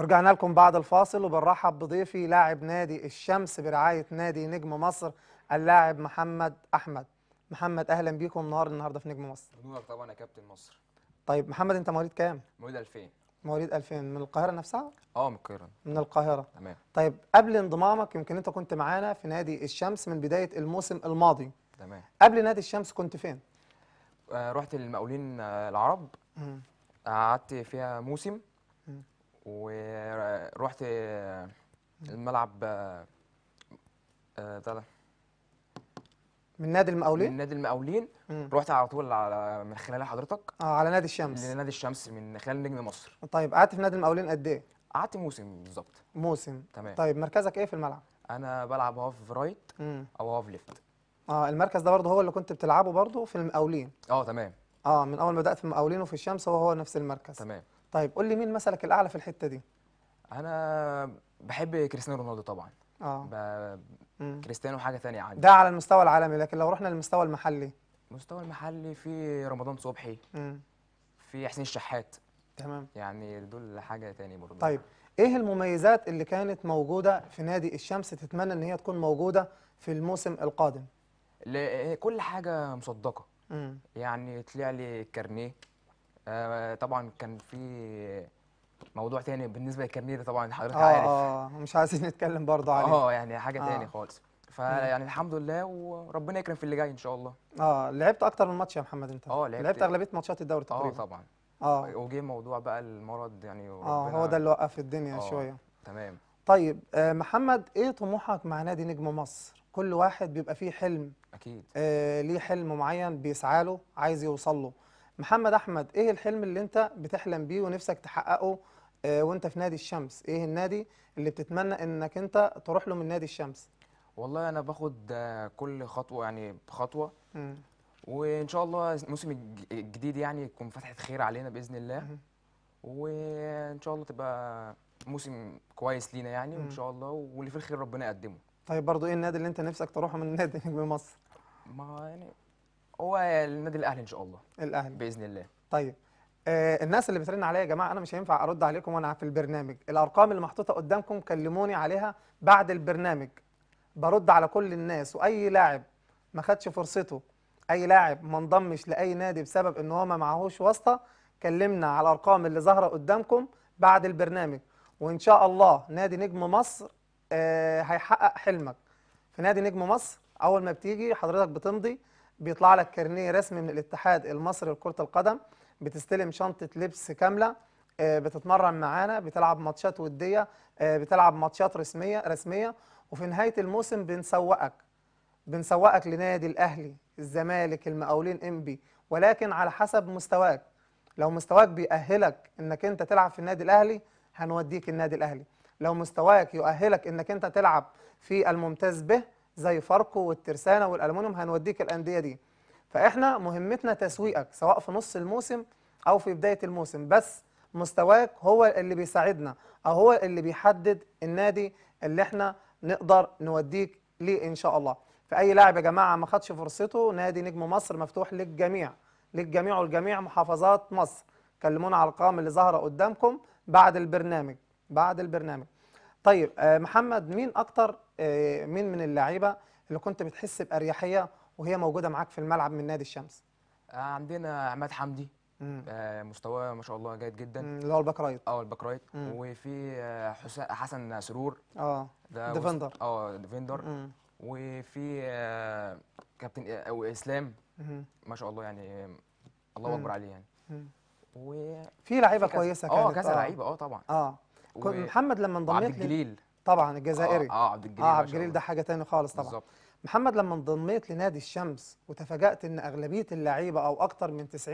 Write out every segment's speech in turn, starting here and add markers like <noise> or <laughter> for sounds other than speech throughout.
ورجعنا لكم بعد الفاصل وبنرحب بضيفي لاعب نادي الشمس برعاية نادي نجم مصر اللاعب محمد أحمد محمد أهلا بيكم نهار النهاردة في نجم مصر نور طبعا يا كابتن مصر طيب محمد أنت مواليد كام؟ مواليد 2000 مواليد 2000 من القاهرة نفسها؟ اه من القاهرة من القاهرة تمام طيب قبل انضمامك يمكن أنت كنت معانا في نادي الشمس من بداية الموسم الماضي تمام قبل نادي الشمس كنت فين؟ آه رحت للمقاولين آه، العرب قعدت فيها موسم ورحت الملعب آه، آه، ده من نادي المقاولين من نادي المقاولين رحت على طول على من خلال حضرتك اه على نادي الشمس لنادي الشمس من خلال نجم مصر طيب قعدت في نادي المقاولين قد ايه قعدت موسم بالظبط موسم تمام طيب مركزك ايه في الملعب انا بلعب هاف رايت او هاف ليفت اه المركز ده برضه هو اللي كنت بتلعبه برضه في المقاولين اه تمام اه من اول ما بدات في المقاولين وفي الشمس هو هو نفس المركز تمام طيب قول لي مين مثلك الاعلى في الحته دي انا بحب كريستيانو رونالدو طبعا اه ب... كريستيانو حاجه ثانيه عادي ده على المستوى العالمي لكن لو رحنا للمستوى المحلي المستوى المحلي في رمضان صبحي امم في حسين الشحات تمام يعني دول حاجه ثانيه برضه طيب ايه المميزات اللي كانت موجوده في نادي الشمس تتمنى ان هي تكون موجوده في الموسم القادم كل حاجه مصدقه مم. يعني طلع لي الكارنيه آه، طبعا كان في موضوع تاني بالنسبه للكارنيه طبعا حضرتك آه عارف اه مش عايزين نتكلم برضه عليه اه يعني حاجه آه. تاني خالص فيعني الحمد لله وربنا يكرم في اللي جاي ان شاء الله اه لعبت اكتر من ماتش يا محمد انت اه لعبت, لعبت اغلبيه ماتشات الدوري آه، تقريبا اه طبعا اه وجه موضوع بقى المرض يعني اه هو ده اللي وقف الدنيا آه شويه تمام طيب آه محمد ايه طموحك مع نادي نجم مصر كل واحد بيبقى فيه حلم اكيد آه ليه حلم معين بيسعى له عايز يوصل له محمد احمد ايه الحلم اللي انت بتحلم بيه ونفسك تحققه آه، وانت في نادي الشمس ايه النادي اللي بتتمنى انك انت تروح له من نادي الشمس والله انا باخد آه، كل خطوه يعني بخطوه م. وان شاء الله الموسم الجديد يعني يكون فتحه خير علينا باذن الله م. وان شاء الله تبقى موسم كويس لينا يعني وان شاء الله واللي في الخير ربنا يقدمه طيب برضو ايه النادي اللي انت نفسك تروحه من <laughs> نادي نجم مصر ما يعني والنادي الاهلي ان شاء الله الاهلي باذن الله طيب آه الناس اللي بترن عليا يا جماعه انا مش هينفع ارد عليكم وانا في البرنامج الارقام اللي محطوطه قدامكم كلموني عليها بعد البرنامج برد على كل الناس واي لاعب ما خدش فرصته اي لاعب ما انضمش لاي نادي بسبب ان هو ما معهوش واسطه كلمنا على الارقام اللي ظاهره قدامكم بعد البرنامج وان شاء الله نادي نجم مصر آه هيحقق حلمك في نادي نجم مصر اول ما بتيجي حضرتك بتمضي بيطلع لك كارنيه رسمي من الاتحاد المصري لكرة القدم بتستلم شنطة لبس كاملة آه، بتتمرن معانا بتلعب ماتشات ودية آه، بتلعب ماتشات رسمية رسمية وفي نهاية الموسم بنسوقك بنسوقك لنادي الأهلي الزمالك المقاولين انبي ولكن على حسب مستواك لو مستواك بيأهلك انك انت تلعب في النادي الأهلي هنوديك النادي الأهلي لو مستواك يؤهلك انك انت تلعب في الممتاز به زي فاركو والترسانة والألمونيوم هنوديك الأندية دي فإحنا مهمتنا تسويقك سواء في نص الموسم أو في بداية الموسم بس مستواك هو اللي بيساعدنا أو هو اللي بيحدد النادي اللي إحنا نقدر نوديك ليه إن شاء الله فأي لاعب يا جماعة ما خدش فرصته نادي نجم مصر مفتوح للجميع للجميع والجميع محافظات مصر كلمونا على الارقام اللي ظاهره قدامكم بعد البرنامج بعد البرنامج طيب آه، محمد مين اكتر آه، مين من اللعيبه اللي كنت بتحس باريحيه وهي موجوده معاك في الملعب من نادي الشمس آه، عندنا عماد حمدي آه، مستواه ما شاء الله جيد جدا اللي هو الباك رايت اه الباك رايت وفي حسن سرور اه ديفندر اه ديفندر وفي كابتن او اسلام ما شاء الله يعني الله اكبر عليه يعني وفي لعيبه كويسه كانت اه كذا لعيبه اه طبعا اه محمد لما انضميت عبد الجليل طبعا الجزائري آه،, اه, عبد الجليل اه عبد الجليل ده حاجه ثانيه خالص طبعا بالزبط. محمد لما انضميت لنادي الشمس وتفاجأت ان اغلبيه اللعيبه او اكثر من 90%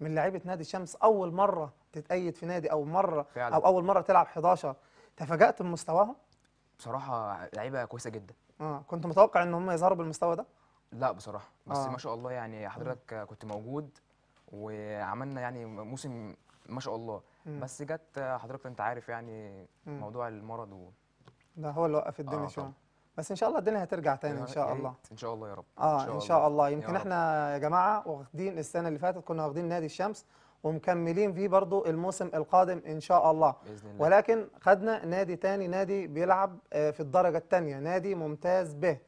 من لعيبه نادي الشمس اول مره تتأيد في نادي او مره فعلا. او اول مره تلعب 11 تفاجأت بمستواهم بصراحه لعيبه كويسه جدا اه كنت متوقع ان هم يظهروا بالمستوى ده لا بصراحه بس آه. ما شاء الله يعني حضرتك كنت موجود وعملنا يعني موسم ما شاء الله بس جت حضرتك انت عارف يعني مم. موضوع المرض و... ده هو اللي وقف الدنيا آه شويه بس ان شاء الله الدنيا هترجع تاني يعني ان شاء إيه؟ الله ان شاء الله يا رب اه ان شاء, إن شاء الله. الله يمكن يا احنا يا جماعه واخدين السنه اللي فاتت كنا واخدين نادي الشمس ومكملين فيه برضو الموسم القادم ان شاء الله بإذن الله ولكن خدنا نادي تاني نادي بيلعب آه، في الدرجه الثانيه نادي ممتاز به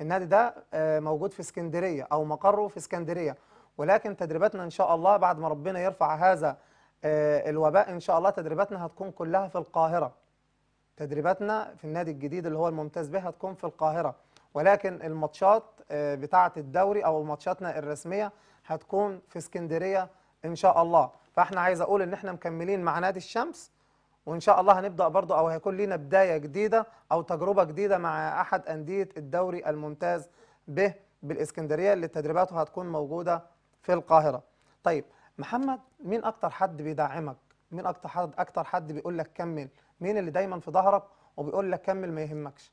النادي ده آه، موجود في اسكندريه او مقره في اسكندريه ولكن تدريباتنا ان شاء الله بعد ما ربنا يرفع هذا آه، الوباء ان شاء الله تدريباتنا هتكون كلها في القاهره تدريباتنا في النادي الجديد اللي هو الممتاز به هتكون في القاهره ولكن الماتشات آه، بتاعه الدوري او ماتشاتنا الرسميه هتكون في اسكندريه ان شاء الله فاحنا عايز اقول ان احنا مكملين مع نادي الشمس وان شاء الله هنبدا برضه او هيكون لينا بدايه جديده او تجربه جديده مع احد انديه الدوري الممتاز به بالاسكندريه اللي تدريباته هتكون موجوده في القاهره طيب محمد مين اكتر حد بيدعمك مين اكتر حد اكتر حد بيقول لك كمل مين اللي دايما في ظهرك وبيقول لك كمل ما يهمكش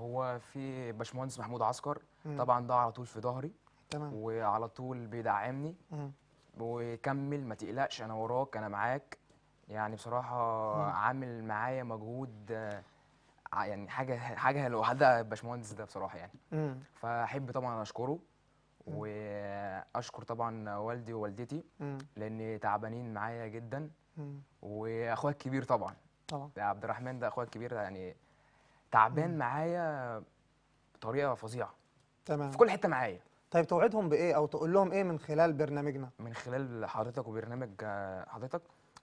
هو في باشمهندس محمود عسكر مم. طبعا ده على طول في ظهري تمام وعلى طول بيدعمني مم. وكمل ما تقلقش انا وراك انا معاك يعني بصراحه مم. عامل معايا مجهود آه، يعني حاجه حاجه لوحدها الباشمهندس ده بصراحه يعني مم. فاحب طبعا اشكره واشكر طبعا والدي ووالدتي لان تعبانين معايا جدا واخويا الكبير طبعا طبعا عبد الرحمن ده اخويا الكبير يعني تعبان معايا بطريقه فظيعه تمام في كل حته معايا طيب توعدهم بايه او تقول لهم ايه من خلال برنامجنا من خلال حضرتك وبرنامج آه، حضرتك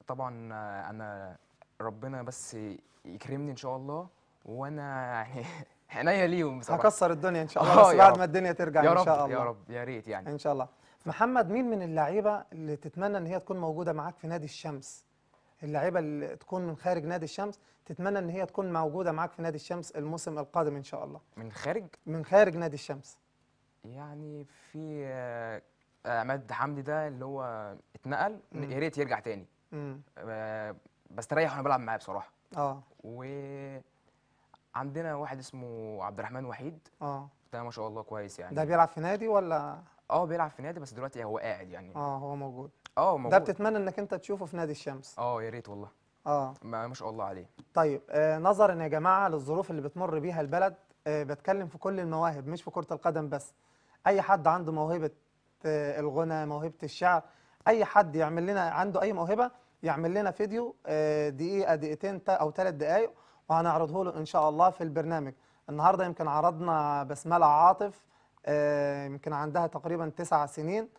طبعا آه، انا ربنا بس يكرمني ان شاء الله وانا يعني <laughs> عينيا ليهم بصراحه هكسر الدنيا ان شاء الله آه، بس بعد ما الدنيا ترجع ان شاء الله يا رب يا ريت يعني ان شاء الله محمد مين من اللعيبه اللي تتمنى ان هي تكون موجوده معاك في نادي الشمس اللعيبه اللي تكون من خارج نادي الشمس تتمنى ان هي تكون موجوده معاك في نادي الشمس الموسم القادم ان شاء الله من خارج من خارج نادي الشمس يعني في آه، عماد حمدي ده اللي هو اتنقل يا ريت يرجع تاني آه، بستريح وانا بلعب معاه بصراحه اه و عندنا واحد اسمه عبد الرحمن وحيد اه ده ما شاء الله كويس يعني ده بيلعب في نادي ولا اه بيلعب في نادي بس دلوقتي هو قاعد يعني اه هو موجود اه موجود ده بتتمنى انك انت تشوفه في نادي الشمس اه يا ريت والله اه ما, شاء الله عليه طيب آه نظرا يا جماعه للظروف اللي بتمر بيها البلد آه بتكلم في كل المواهب مش في كره القدم بس اي حد عنده موهبه آه الغنى موهبه الشعر اي حد يعمل لنا عنده اي موهبه يعمل لنا فيديو آه دقيقه دقيقتين او ثلاث دقائق وهنعرضه له ان شاء الله في البرنامج النهارده يمكن عرضنا بسمله عاطف آه، يمكن عندها تقريبا تسع سنين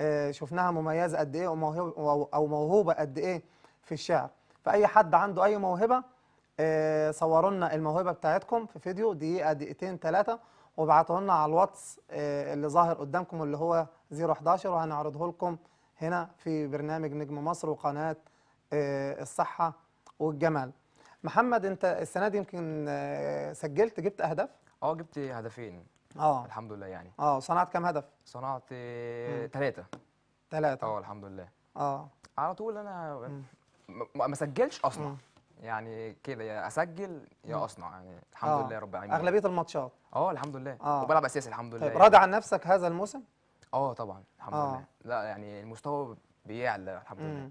آه، شفناها مميزه قد ايه او موهوبه قد ايه في الشعر فاي حد عنده اي موهبه آه، صوروا لنا الموهبه بتاعتكم في فيديو دقيقه دقيقتين ثلاثه وابعتوا لنا على الواتس اللي ظاهر قدامكم اللي هو 011 وهنعرضه لكم هنا في برنامج نجم مصر وقناه الصحه والجمال محمد انت السنه دي يمكن آه، سجلت جبت اهداف اه جبت هدفين اه الحمد لله يعني اه صنعت كام هدف صنعت ثلاثه آه، ثلاثه اه الحمد لله اه على طول انا ما سجلش اصلا يعني كده يا اسجل يا اصنع يعني الحمد أوه. لله رب العالمين اغلبيه الماتشات اه الحمد لله أوه. وبلعب اساسي الحمد لله طيب يعني. راضي عن نفسك هذا الموسم اه طبعا الحمد آه. لله لا يعني المستوى بيعلى الحمد لله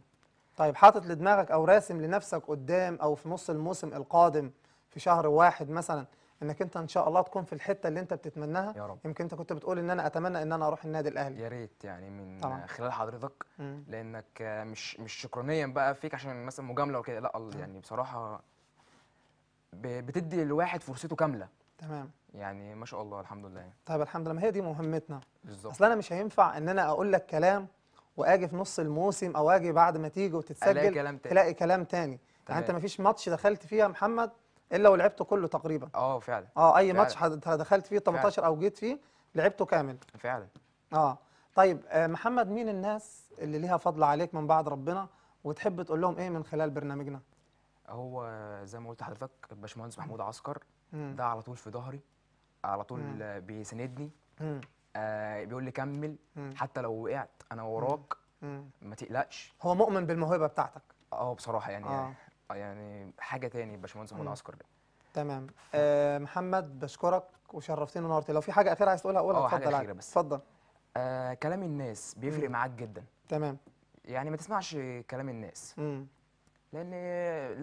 طيب حاطط لدماغك او راسم لنفسك قدام او في نص الموسم القادم في شهر واحد مثلا انك انت ان شاء الله تكون في الحته اللي انت بتتمناها يا رب يمكن انت كنت بتقول ان انا اتمنى ان انا اروح النادي الاهلي يا ريت يعني من طبعا. خلال حضرتك لانك مش مش شكرانيا بقى فيك عشان مثلا مجامله وكده لا مم. يعني بصراحه بتدي الواحد فرصته كامله تمام يعني ما شاء الله الحمد لله طيب الحمد لله ما هي دي مهمتنا بالظبط اصل انا مش هينفع ان انا اقول لك كلام واجي في نص الموسم او اجي بعد ما تيجي وتتسجل تلاقي كلام تاني, تلاقي كلام تاني. يعني انت ما فيش ماتش دخلت فيها يا محمد الا ولعبته كله تقريبا اه فعلا اه اي فعلا. ماتش دخلت فيه 18 فعلا. او جيت فيه لعبته كامل فعلا اه طيب آه محمد مين الناس اللي ليها فضل عليك من بعد ربنا وتحب تقول لهم ايه من خلال برنامجنا هو زي ما قلت لحضرتك الباشمهندس محمود عسكر ده على طول في ظهري على طول بيسندني آه، بيقول لي كمل مم. حتى لو وقعت انا وراك مم. ما تقلقش هو مؤمن بالموهبه بتاعتك اه بصراحه يعني آه. آه، يعني حاجه تاني باشمهندس محمود عسكر تمام آه محمد بشكرك وشرفتني ونورتني لو في حاجه اخيره عايز تقولها قولها آه، اتفضل حاجه بس اتفضل آه كلام الناس بيفرق معاك جدا تمام يعني ما تسمعش كلام الناس مم. لان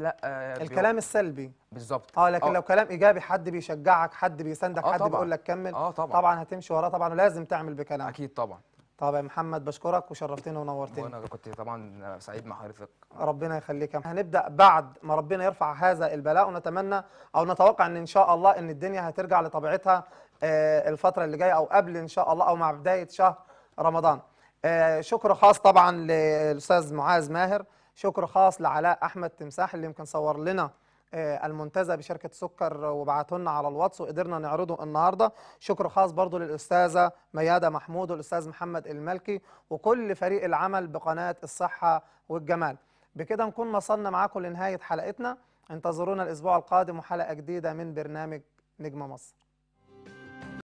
لا آه، الكلام السلبي بالظبط اه لكن أوه. لو كلام ايجابي حد بيشجعك حد بيساندك آه، حد بيقول لك كمل آه طبعا طبعا هتمشي وراه طبعا ولازم تعمل بكلامك اكيد طبعا طبعا يا محمد بشكرك وشرفتنا ونورتنا وانا كنت طبعا سعيد مع حضرتك ربنا يخليك هنبدا بعد ما ربنا يرفع هذا البلاء ونتمنى او نتوقع ان ان شاء الله ان الدنيا هترجع لطبيعتها آه، الفتره اللي جايه او قبل ان شاء الله او مع بدايه شهر رمضان شكر خاص طبعا للاستاذ معاذ ماهر شكر خاص لعلاء احمد تمساح اللي يمكن صور لنا آه، المنتزه بشركه سكر وبعته لنا على الواتس وقدرنا نعرضه النهارده شكر خاص برضو للاستاذه مياده محمود والاستاذ محمد الملكي وكل فريق العمل بقناه الصحه والجمال بكده نكون وصلنا معاكم لنهايه حلقتنا انتظرونا الاسبوع القادم وحلقه جديده من برنامج نجم مصر